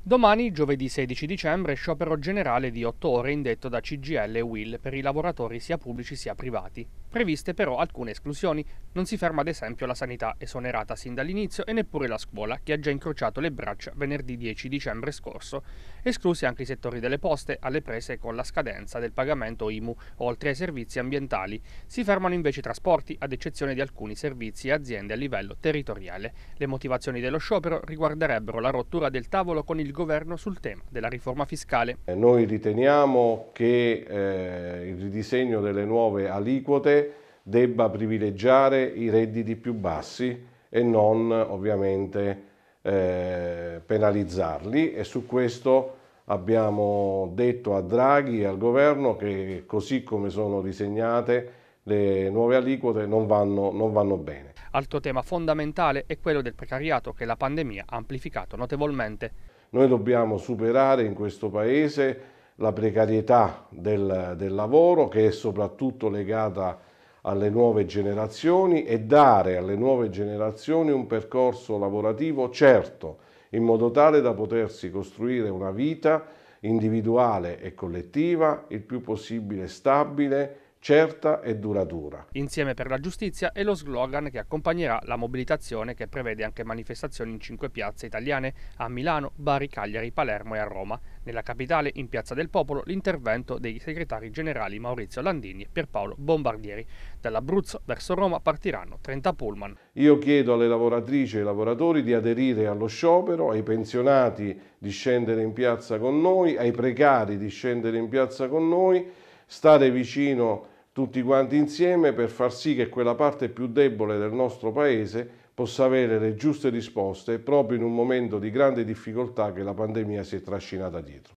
Domani, giovedì 16 dicembre, sciopero generale di 8 ore indetto da CGL e Will per i lavoratori sia pubblici sia privati previste però alcune esclusioni. Non si ferma ad esempio la sanità, esonerata sin dall'inizio, e neppure la scuola, che ha già incrociato le braccia venerdì 10 dicembre scorso, esclusi anche i settori delle poste, alle prese con la scadenza del pagamento IMU, oltre ai servizi ambientali. Si fermano invece i trasporti, ad eccezione di alcuni servizi e aziende a livello territoriale. Le motivazioni dello sciopero riguarderebbero la rottura del tavolo con il governo sul tema della riforma fiscale. Noi riteniamo che eh, il ridisegno delle nuove aliquote debba privilegiare i redditi più bassi e non ovviamente eh, penalizzarli e su questo abbiamo detto a Draghi e al governo che così come sono disegnate le nuove aliquote non vanno, non vanno bene. Altro tema fondamentale è quello del precariato che la pandemia ha amplificato notevolmente. Noi dobbiamo superare in questo Paese la precarietà del, del lavoro che è soprattutto legata alle nuove generazioni e dare alle nuove generazioni un percorso lavorativo certo, in modo tale da potersi costruire una vita individuale e collettiva il più possibile stabile certa e duratura. Insieme per la giustizia è lo slogan che accompagnerà la mobilitazione che prevede anche manifestazioni in cinque piazze italiane a Milano, Bari, Cagliari, Palermo e a Roma. Nella capitale, in Piazza del Popolo, l'intervento dei segretari generali Maurizio Landini e Pierpaolo Bombardieri. Dall'Abruzzo verso Roma partiranno 30 pullman. Io chiedo alle lavoratrici e ai lavoratori di aderire allo sciopero, ai pensionati di scendere in piazza con noi, ai precari di scendere in piazza con noi stare vicino tutti quanti insieme per far sì che quella parte più debole del nostro Paese possa avere le giuste risposte proprio in un momento di grande difficoltà che la pandemia si è trascinata dietro.